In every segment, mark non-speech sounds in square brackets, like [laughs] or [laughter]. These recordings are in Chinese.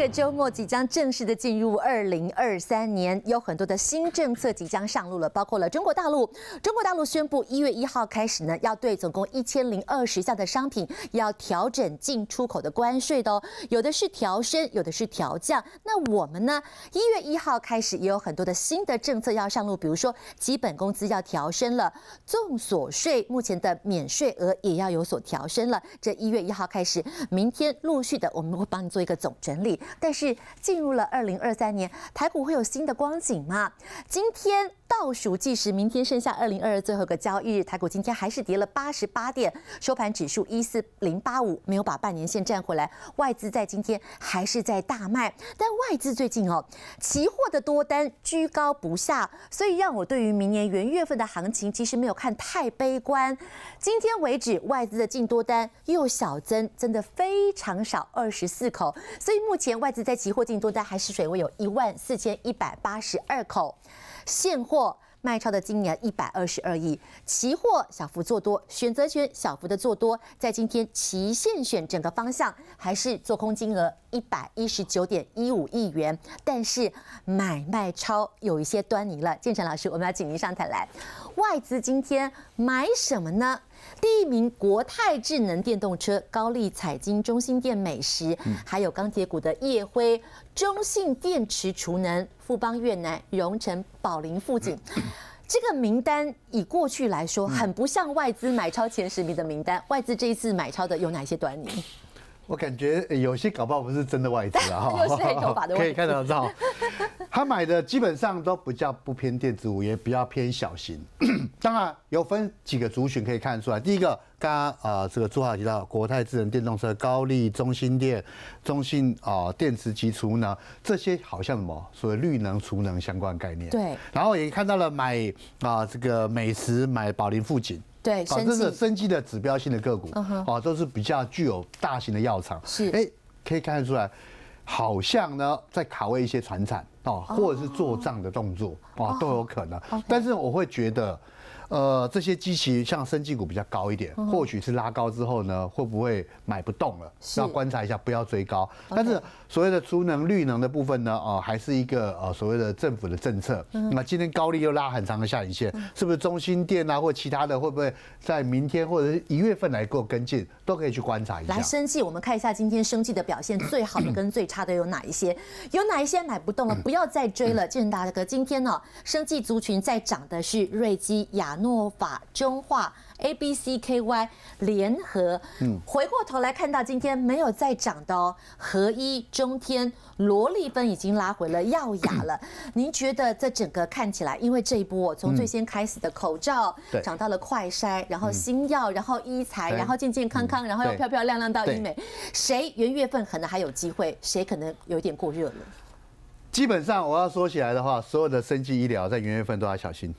这周末即将正式的进入二零二三年，有很多的新政策即将上路了，包括了中国大陆。中国大陆宣布一月一号开始呢，要对总共一千零二十项的商品要调整进出口的关税的哦，有的是调升，有的是调降。那我们呢，一月一号开始也有很多的新的政策要上路，比如说基本工资要调升了，增所税目前的免税额也要有所调升了。这一月一号开始，明天陆续的我们会帮你做一个总整理。但是进入了二零二三年，台股会有新的光景吗？今天。倒数计时，明天剩下二零二二最后一个交易日，台股今天还是跌了八十八点，收盘指数一四零八五，没有把半年线站回来。外资在今天还是在大卖，但外资最近哦，期货的多单居高不下，所以让我对于明年元月份的行情其实没有看太悲观。今天为止，外资的净多单又小增，真的非常少，二十四口，所以目前外资在期货净多单还是水位有一万四千一百八十二口。现货卖超的金额一百二十二亿，期货小幅做多，选择权小幅的做多，在今天期限选整个方向还是做空金额一百一十九点一五亿元，但是买卖超有一些端倪了。建成老师，我们要请您上台来，外资今天买什么呢？第一名，国泰智能电动车、高丽彩金、中心店美食，还有钢铁股的叶辉、中信电池、储能、富邦越南、荣成、宝林、富锦。这个名单以过去来说，很不像外资买超前十名的名单。外资这一次买超的有哪些端倪？我感觉有些搞不好不是真的外资啊，[laughs] 哈，[laughs] 可以看得到，[laughs] 他买的基本上都不叫不偏电子股，也比较偏小型。[coughs] 当然有分几个族群可以看出来，第一个刚刚啊这个朱浩提到国泰智能电动车、高力、中心电、中信啊电池及储能这些好像什么所谓绿能、储能相关概念。对。然后也看到了买啊这个美食、买宝林、富锦。对，好，这是生机的指标性的个股，啊，都是比较具有大型的药厂，是，哎，可以看得出来，好像呢在卡位一些船产哦，或者是做账的动作哦，都有可能，但是我会觉得。呃，这些机器像生技股比较高一点，或许是拉高之后呢，会不会买不动了？要观察一下，不要追高。但是所谓的出能、绿能的部分呢，哦，还是一个呃所谓的政府的政策。那今天高利又拉很长的下影线，是不是中心店啊，或其他的会不会在明天或者一月份来过跟进，都可以去观察一下。来生技，我们看一下今天生技的表现最好的跟最差的有哪一些？有哪一些买不动了，不要再追了。[clears throat] 建仁大哥，今天呢，生技族群在涨的是瑞基亚。诺法中化、A B C K Y 联合，嗯，回过头来看到今天没有再涨的哦。合一、中天、罗立芬已经拉回了耀雅了。[clears throat] 您觉得这整个看起来，因为这一波从最先开始的口罩涨到了快筛，然后新药，然后医材，然后健健康康，然后又漂漂亮亮到医美，谁元月份可能还有机会？谁可能有点过热了？基本上我要说起来的话，所有的生技医疗在元月份都要小心。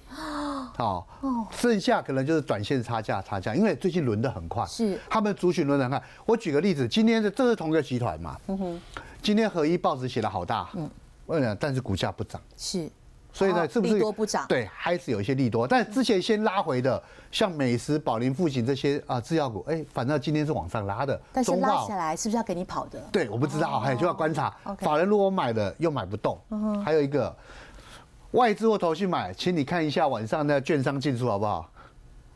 哦，剩下可能就是短线差价差价，因为最近轮的很快，是他们逐群轮很看。我举个例子，今天的这是同一个集团嘛，嗯哼，今天合一报纸写的好大，嗯，我跟你讲，但是股价不涨，是，所以呢，是不是利多不涨？对，还是有一些利多，但之前先拉回的，像美食、宝林、富锦这些啊，制药股，哎，反正今天是往上拉的，但是拉下来是不是要给你跑的？对，我不知道，还要观察。法人如果买了又买不动，还有一个。外资或投信买，请你看一下晚上那券商进出好不好？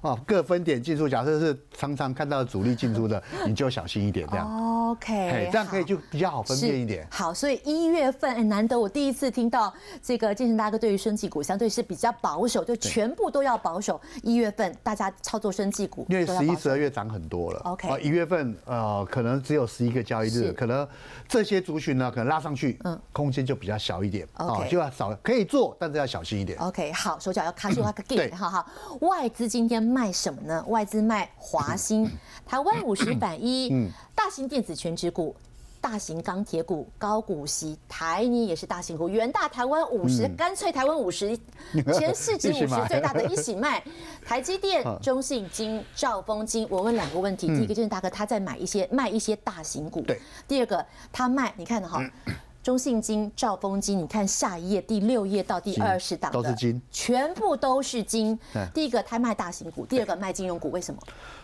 哦，各分点进出，假设是常常看到主力进出的，你就小心一点，这样。OK，这样可以就比较好分辨一点。好，所以一月份，哎，难得我第一次听到这个建身大哥对于生技股相对是比较保守，就全部都要保守。一月份大家操作生技股，因为十一、十二月涨很多了。OK，啊，一月份，呃，可能只有十一个交易日，可能这些族群呢，可能拉上去，嗯，空间就比较小一点。OK，就要少，可以做，但是要小心一点。OK，好，手脚要卡住那个点。对，哈哈，外资今天。卖什么呢？外资卖华兴、台湾五十反一、大型电子全职股、大型钢铁股、高股息台泥也是大型股、原大台湾五十，干脆台湾五十 [laughs] 前四级五十最大的一起卖。[laughs] 台积电、中信金、兆丰金。我问两个问题，第一个就是大哥他在买一些卖一些大型股，第二个他卖，你看了哈？中信金、兆丰金，你看下一页第六页到第二十档都是金，全部都是金。第一个他卖大型股，第二个卖金融股，为什么？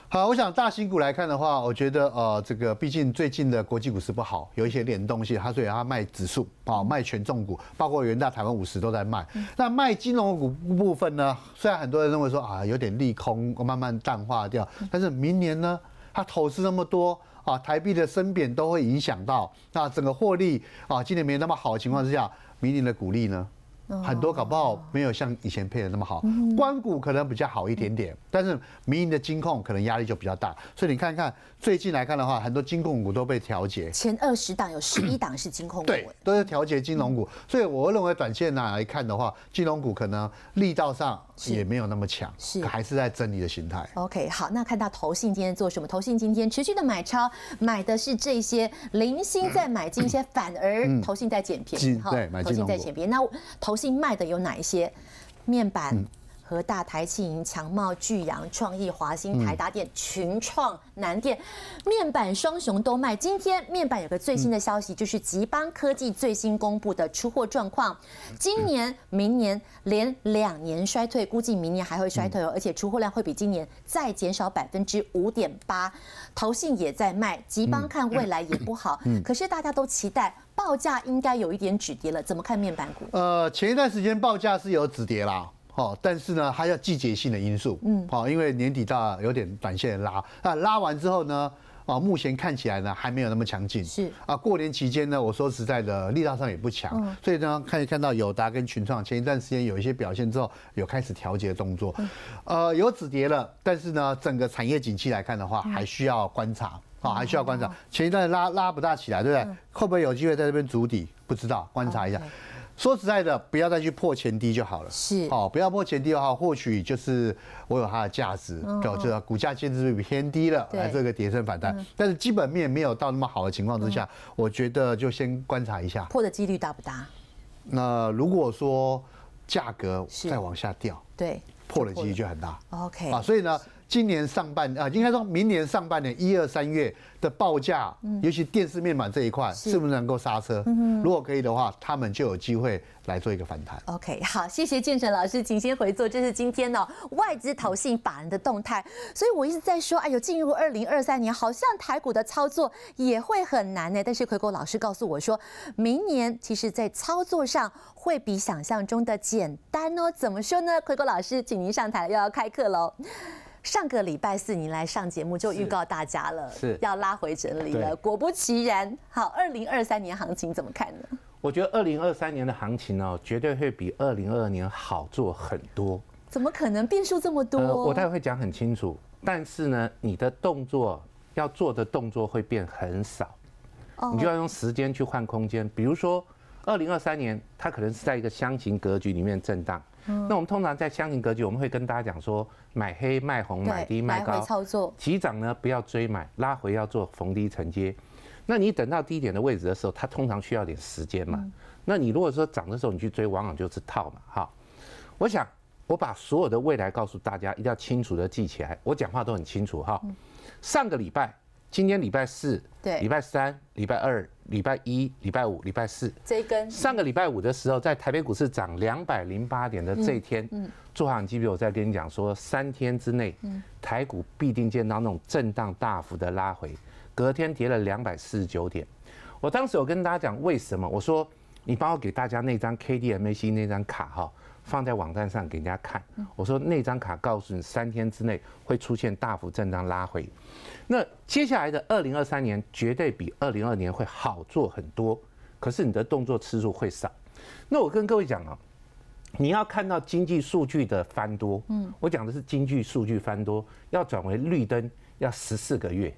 好，我想大型股来看的话，我觉得呃，这个毕竟最近的国际股市不好，有一些联动性，他所以他卖指数，哦，卖权重股，包括元大台湾五十都在卖。那卖金融股部分呢？虽然很多人认为说啊有点利空，慢慢淡化掉，但是明年呢，他投资那么多。啊，台币的升贬都会影响到那整个获利啊。今年没有那么好的情况之下，明年的股利呢？很多搞不好没有像以前配的那么好，关股可能比较好一点点，但是民营的金控可能压力就比较大，所以你看看最近来看的话，很多金控股都被调节。前二十档有十一档是金控股，对，都是调节金融股，所以我认为短线呢来看的话，金融股可能力道上也没有那么强，是还是在整理的心态。OK，好，那看到投信今天做什么？投信今天持续的买超，买的是这些零星在买进一些，反而投信在减。对，买信在减。那投近卖的有哪一些面板？和大台积电强茂巨阳创意华兴台达店群创南店，面板双雄都卖。今天面板有个最新的消息，就是吉邦科技最新公布的出货状况，今年、明年连两年衰退，估计明年还会衰退，哦，而且出货量会比今年再减少百分之五点八。投信也在卖，吉邦看未来也不好。嗯，[clears throat] 可是大家都期待报价应该有一点止跌了，怎么看面板股？呃，前一段时间报价是有止跌啦。哦，但是呢，它要季节性的因素，嗯，好，因为年底到有点短线拉，那拉完之后呢，啊，目前看起来呢还没有那么强劲，是啊，过年期间呢，我说实在的力道上也不强，所以呢，看一看到友达跟群创前一段时间有一些表现之后，有开始调节动作，呃，有止跌了，但是呢，整个产业景气来看的话，还需要观察，啊，还需要观察，前一段拉拉不大起来，对不对？会不会有机会在这边筑底？不知道，观察一下。说实在的，不要再去破前低就好了。是，好，不要破前低的话，或许就是我有它的价值，表示股价建值率偏低了，来做一个碟升反弹。但是基本面没有到那么好的情况之下，我觉得就先观察一下。破的几率大不大？那如果说价格再往下掉，对，破的几率就很大。OK 啊，所以呢。今年上半啊，应该说明年上半年一二三月的报价，嗯，尤其电视面板这一块，是不是能够刹车？嗯，如果可以的话，他们就有机会来做一个反弹。OK，好，谢谢建成老师，请先回座。这是今天呢外资投信法人的动态，所以我一直在说，哎呦，进入二零二三年，好像台股的操作也会很难呢。但是奎果老师告诉我，说明年其实在操作上会比想象中的简单哦。怎么说呢？奎果老师，请您上台又要开课喽。上个礼拜四，你来上节目就预告大家了，是要拉回整理了。果不其然，好，二零二三年行情怎么看呢？我觉得二零二三年的行情哦，绝对会比二零二二年好做很多。怎么可能？变数这么多，我待概会讲很清楚。但是呢，你的动作要做的动作会变很少，你就要用时间去换空间。比如说，二零二三年它可能是在一个箱型格局里面震荡。那我们通常在相情格局，我们会跟大家讲说，买黑卖红，买低卖高操作。起涨呢，不要追买，拉回要做逢低承接。那你等到低点的位置的时候，它通常需要点时间嘛？那你如果说涨的时候你去追，往往就是套嘛。哈，我想我把所有的未来告诉大家，一定要清楚的记起来。我讲话都很清楚哈。上个礼拜，今天礼拜四，对，礼拜三，礼拜二。礼拜一、礼拜五、礼拜四这一根，上个礼拜五的时候，在台北股市涨两百零八点的这一天，嗯，做好你记不？我在跟你讲说，三天之内，台股必定见到那种震荡大幅的拉回。隔天跌了两百四十九点，我当时有跟大家讲为什么？我说你帮我给大家那张 K D M A C 那张卡哈。放在网站上给人家看。我说那张卡告诉你，三天之内会出现大幅震荡拉回。那接下来的二零二三年绝对比二零二年会好做很多，可是你的动作次数会少。那我跟各位讲啊，你要看到经济数据的翻多，嗯，我讲的是经济数据翻多要转为绿灯，要十四个月。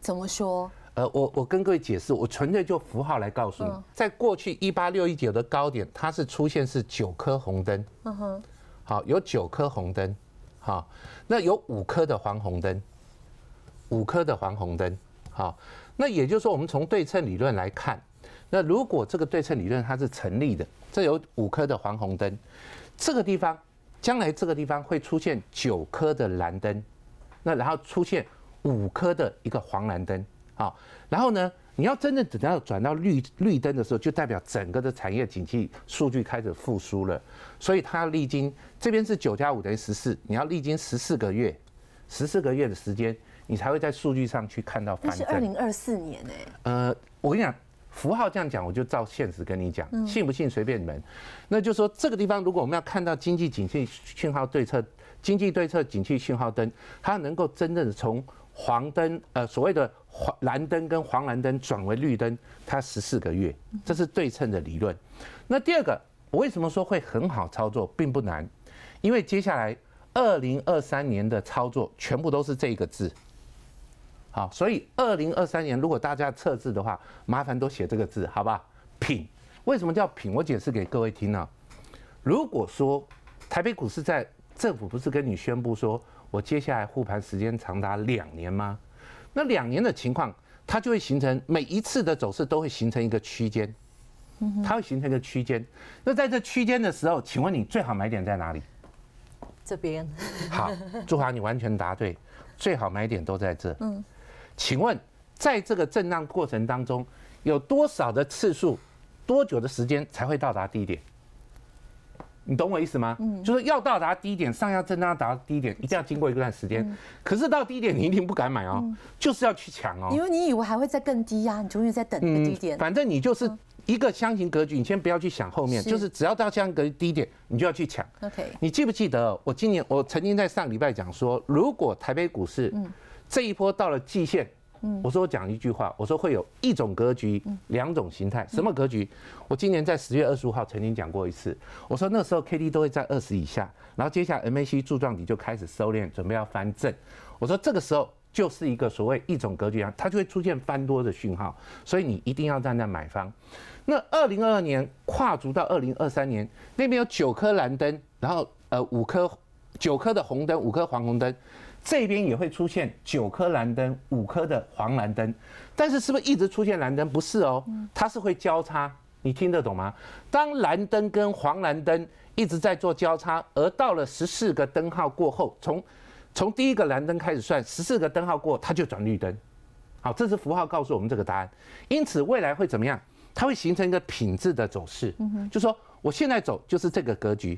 怎么说？呃，我我跟各位解释，我纯粹就符号来告诉你，在过去一八六一九的高点，它是出现是九颗红灯，嗯哼，好，有九颗红灯，好，那有五颗的黄红灯，五颗的黄红灯，好，那也就是说，我们从对称理论来看，那如果这个对称理论它是成立的，这有五颗的黄红灯，这个地方将来这个地方会出现九颗的蓝灯，那然后出现五颗的一个黄蓝灯。好，然后呢？你要真的等到转到绿绿灯的时候，就代表整个的产业景气数据开始复苏了。所以它历经这边是九加五等于十四，你要历经十四个月，十四个月的时间，你才会在数据上去看到。那是二零二四年呢，呃，我跟你讲，符号这样讲，我就照现实跟你讲，信不信随便你们。那就是说这个地方，如果我们要看到经济景气信号对策，经济对策景气信号灯，它能够真正的从。黄灯，呃，所谓的黄蓝灯跟黄蓝灯转为绿灯，它十四个月，这是对称的理论。那第二个，我为什么说会很好操作，并不难，因为接下来二零二三年的操作全部都是这一个字。好，所以二零二三年如果大家测字的话，麻烦都写这个字，好吧？品，为什么叫品？我解释给各位听啊。如果说台北股市在政府不是跟你宣布说。我接下来护盘时间长达两年吗？那两年的情况，它就会形成每一次的走势都会形成一个区间，它会形成一个区间。那在这区间的时候，请问你最好买点在哪里？这边。好，朱华，你完全答对，最好买点都在这。嗯，请问在这个震荡过程当中，有多少的次数，多久的时间才会到达低点？你懂我意思吗？嗯，就是要到达低点，上下震荡达到低点，一定要经过一段时间。可是到低点，你一定不敢买哦，就是要去抢哦，因为你以为还会再更低呀，你终于在等那个低点。反正你就是一个箱型格局，你先不要去想后面，就是只要到箱格局低点，你就要去抢。OK，你记不记得我今年我曾经在上礼拜讲说，如果台北股市这一波到了季线，我说我讲一句话，我说会有一种格局，两种形态。什么格局？我今年在十月二十五号曾经讲过一次，我说那时候 K D 都会在二十以下，然后接下来 M A C 柱状底就开始收敛，准备要翻正。我说这个时候就是一个所谓一种格局啊，它就会出现翻多的讯号，所以你一定要站在买方。那二零二二年跨足到二零二三年，那边有九颗蓝灯，然后呃五颗九颗的红灯，五颗黄红灯。这边也会出现九颗蓝灯，五颗的黄蓝灯，但是是不是一直出现蓝灯？不是哦，它是会交叉，你听得懂吗？当蓝灯跟黄蓝灯一直在做交叉，而到了十四个灯号过后，从从第一个蓝灯开始算，十四个灯号过，它就转绿灯。好，这是符号告诉我们这个答案。因此未来会怎么样？它会形成一个品质的走势。嗯哼，就说我现在走就是这个格局。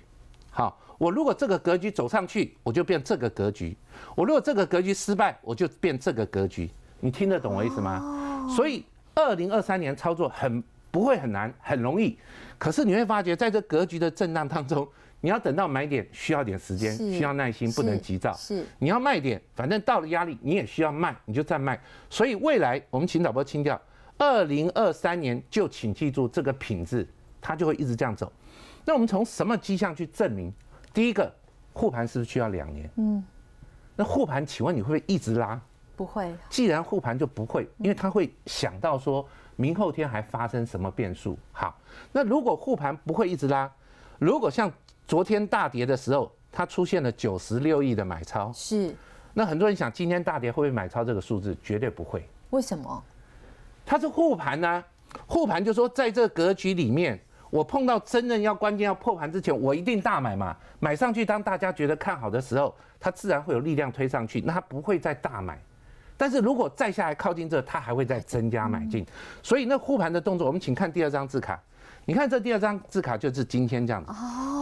好，我如果这个格局走上去，我就变这个格局；我如果这个格局失败，我就变这个格局。你听得懂我意思吗？所以，二零二三年操作很不会很难，很容易。可是你会发觉，在这格局的震荡当中，你要等到买点，需要点时间，需要耐心，不能急躁。是，你要卖点，反正到了压力你也需要卖，你就再卖。所以未来我们请导播清掉。二零二三年就请记住这个品质，它就会一直这样走。那我们从什么迹象去证明？第一个，护盘是不是需要两年？嗯，那护盘，请问你会不会一直拉？不会。既然护盘就不会，因为他会想到说，明后天还发生什么变数？好，那如果护盘不会一直拉，如果像昨天大跌的时候，它出现了九十六亿的买超，是。那很多人想，今天大跌会不会买超这个数字？绝对不会。为什么？它是护盘呢？护盘就说，在这格局里面。我碰到真正要关键要破盘之前，我一定大买嘛，买上去当大家觉得看好的时候，它自然会有力量推上去，那它不会再大买。但是如果再下来靠近这，它还会再增加买进，所以那护盘的动作，我们请看第二张字卡。你看这第二张字卡就是今天这样子，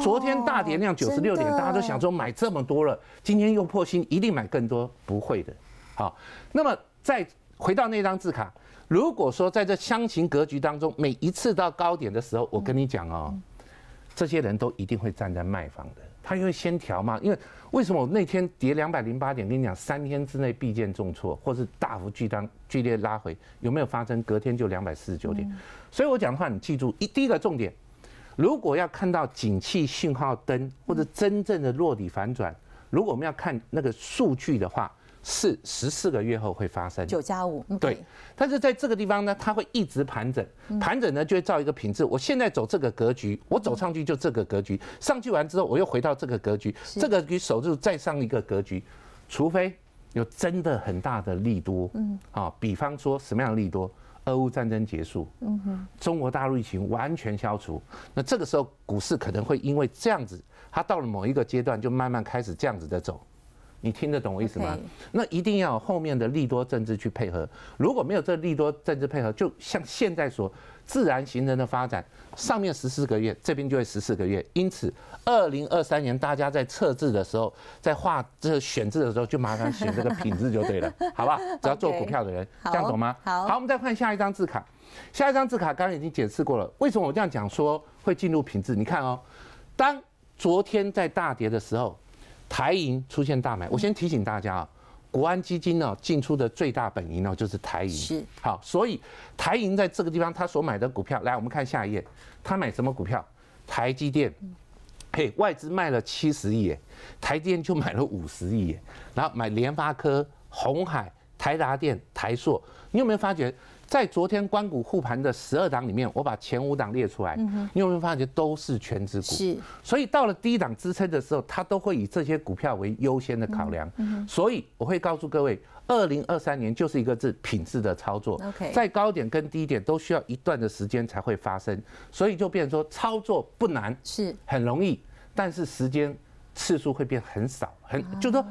昨天大跌量九十六点，大家都想说买这么多了，今天又破新，一定买更多，不会的。好，那么再回到那张字卡。如果说在这箱型格局当中，每一次到高点的时候，我跟你讲哦，这些人都一定会站在卖方的，他因为先调嘛。因为为什么我那天跌两百零八点，跟你讲三天之内必见重挫，或是大幅巨当剧烈拉回，有没有发生？隔天就两百四十九点。所以我讲的话，你记住一第一个重点，如果要看到景气信号灯，或者真正的落底反转，如果我们要看那个数据的话。是十四个月后会发生九加五对，但是在这个地方呢，它会一直盘整，盘整呢就会造一个品质。我现在走这个格局，我走上去就这个格局，上去完之后我又回到这个格局，这个格局守住再上一个格局，除非有真的很大的利多，嗯，啊，比方说什么样的利多？俄乌战争结束，嗯哼，中国大陆疫情完全消除，那这个时候股市可能会因为这样子，它到了某一个阶段就慢慢开始这样子的走。你听得懂我意思吗？那一定要有后面的利多政治去配合。如果没有这利多政治配合，就像现在所自然形成的发展，上面十四个月，这边就会十四个月。因此，二零二三年大家在测字的时候，在画这选字的时候，就马上选这个品质就对了，[laughs] 好吧？只要做股票的人这样懂吗？好，我们再换下一张字卡。下一张字卡刚刚已经解释过了，为什么我这样讲说会进入品质？你看哦，当昨天在大跌的时候。台银出现大买，我先提醒大家啊，国安基金呢进出的最大本营呢就是台银，是好，所以台银在这个地方他所买的股票，来我们看下一页，他买什么股票？台积电，嘿外资卖了七十亿，台积电就买了五十亿，然后买联发科、红海、台达电、台硕，你有没有发觉？在昨天关股护盘的十二档里面，我把前五档列出来，你有没有发觉都是全值股？是。所以到了低档支撑的时候，它都会以这些股票为优先的考量。所以我会告诉各位，二零二三年就是一个字，品质的操作。在高点跟低点都需要一段的时间才会发生，所以就变说操作不难，是很容易，但是时间次数会变很少，很就是说。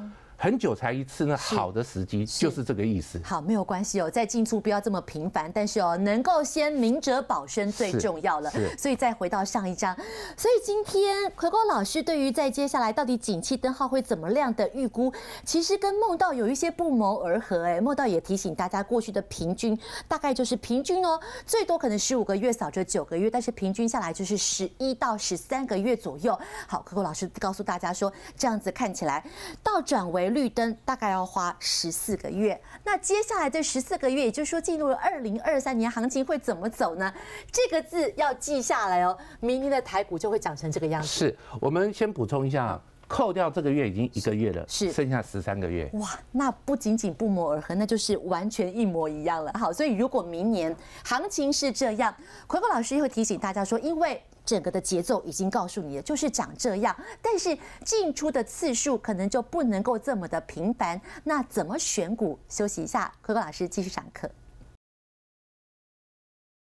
很久才一次呢，好的时机就是这个意思。好，没有关系哦，在进出不要这么频繁，但是哦，能够先明哲保身最重要了。所以再回到上一章，所以今天葵哥老师对于在接下来到底景气灯号会怎么亮的预估，其实跟梦到有一些不谋而合。哎，梦到也提醒大家，过去的平均大概就是平均哦，最多可能十五个月，少则九个月，但是平均下来就是十一到十三个月左右。好，可哥老师告诉大家说，这样子看起来倒转为。绿灯大概要花十四个月，那接下来这十四个月，也就是说进入了二零二三年，行情会怎么走呢？这个字要记下来哦，明年的台股就会长成这个样子。是我们先补充一下，扣掉这个月已经一个月了，是剩下十三个月。哇，那不仅仅不谋而合，那就是完全一模一样了。好，所以如果明年行情是这样，奎哥老师又提醒大家说，因为。整个的节奏已经告诉你了，就是长这样，但是进出的次数可能就不能够这么的频繁。那怎么选股？休息一下，坤哥老师继续上课。